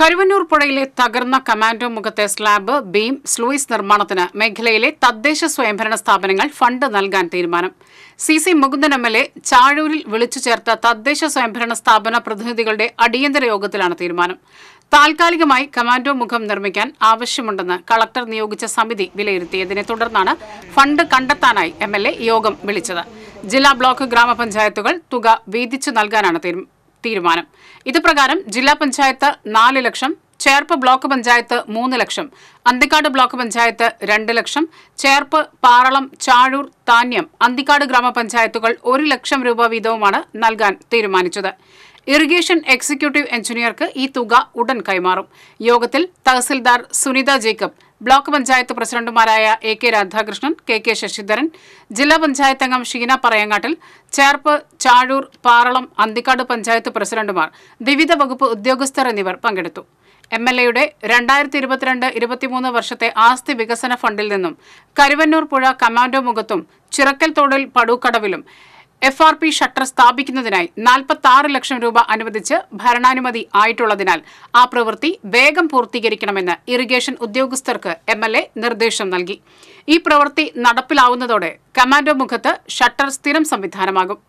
കരുവന്നൂർ പുഴയിലെ തകർന്ന കമാൻഡോ മുഖത്തെ സ്ലാബ് ബീം സ്ലൂയിസ് നിർമ്മാണത്തിന് മേഖലയിലെ തദ്ദേശ സ്വയംഭരണ സ്ഥാപനങ്ങൾ ഫണ്ട് നൽകാൻ തീരുമാനം C C Mukundan M L A ചാഴൂരിൽ വിളിച്ചു ചേർത്ത തദ്ദേശ സ്വയംഭരണ സ്ഥാപന പ്രതിനിധികളുടെ അടിയന്തര യോഗത്തിലാണ് തീരുമാനം താൽക്കാലികമായി കമാൻഡോ മുഖം നിർമ്മിക്കാൻ ആവശ്യമുണ്ടെന്ന് കളക്ടർ നിയോഗിച്ച സമിതി വിലയിരുത്തിയതിനെ തുടർന്നാണ് ഫണ്ട് കണ്ടെത്താനായി എം യോഗം വിളിച്ചത് ജില്ലാ ബ്ലോക്ക് ഗ്രാമപഞ്ചായത്തുകൾ തുക വീതിച്ചു നൽകാനാണ് തീരുമാനം തീരുമാനം ഇതുപ്രകാരം ജില്ലാ പഞ്ചായത്ത് നാല് ലക്ഷം ചേർപ്പ് ബ്ലോക്ക് പഞ്ചായത്ത് മൂന്ന് ലക്ഷം അന്തിക്കാട് ബ്ലോക്ക് പഞ്ചായത്ത് രണ്ട് ലക്ഷം ചേർപ്പ് പാറളം ചാഴൂർ താന്യം അന്തിക്കാട് ഗ്രാമപഞ്ചായത്തുകൾ ഒരു ലക്ഷം രൂപ വീതവുമാണ് നൽകാൻ തീരുമാനിച്ചത് ഇറിഗേഷൻ എക്സിക്യൂട്ടീവ് എഞ്ചിനീയർക്ക് ഈ തുക ഉടൻ കൈമാറും യോഗത്തിൽ തഹസിൽദാർ സുനിത ജേക്കബ് ബ്ലോക്ക് പഞ്ചായത്ത് പ്രസിഡന്റുമാരായ A K Radhakrishnan K K Sasidharan ജില്ലാ പഞ്ചായത്ത് അംഗം ഷീന പറയങ്ങാട്ടിൽ ചേർപ്പ് ചാഴൂർ പാറളം അന്തിക്കാട് പഞ്ചായത്ത് പ്രസിഡന്റുമാർ വിവിധ വകുപ്പ് ഉദ്യോഗസ്ഥർ എന്നിവർ പങ്കെടുത്തു എം എൽ എയുടെ രണ്ടായിരത്തി ഇരുപത്തിരണ്ട് ഇരുപത്തിമൂന്ന് വർഷത്തെ ആസ്തി വികസന ഫണ്ടിൽ നിന്നും കരുവന്നൂർ പുഴ കമാൻഡോ മുഖത്തും ചിറക്കൽ തോടിൽ പടുക്കടവിലും എഫ് ആർ പി ഷട്ടർ സ്ഥാപിക്കുന്നതിനായി നാൽപ്പത്തി ആറ് ലക്ഷം രൂപ അനുവദിച്ച് ഭരണാനുമതി ആയിട്ടുള്ളതിനാൽ ആ പ്രവൃത്തി വേഗം പൂർത്തീകരിക്കണമെന്ന് ഇറിഗേഷൻ ഉദ്യോഗസ്ഥർക്ക് എം നിർദ്ദേശം നൽകി ഈ പ്രവൃത്തി നടപ്പിലാവുന്നതോടെ കമാൻഡോ മുഖത്ത് ഷട്ടർ സ്ഥിരം സംവിധാനമാകും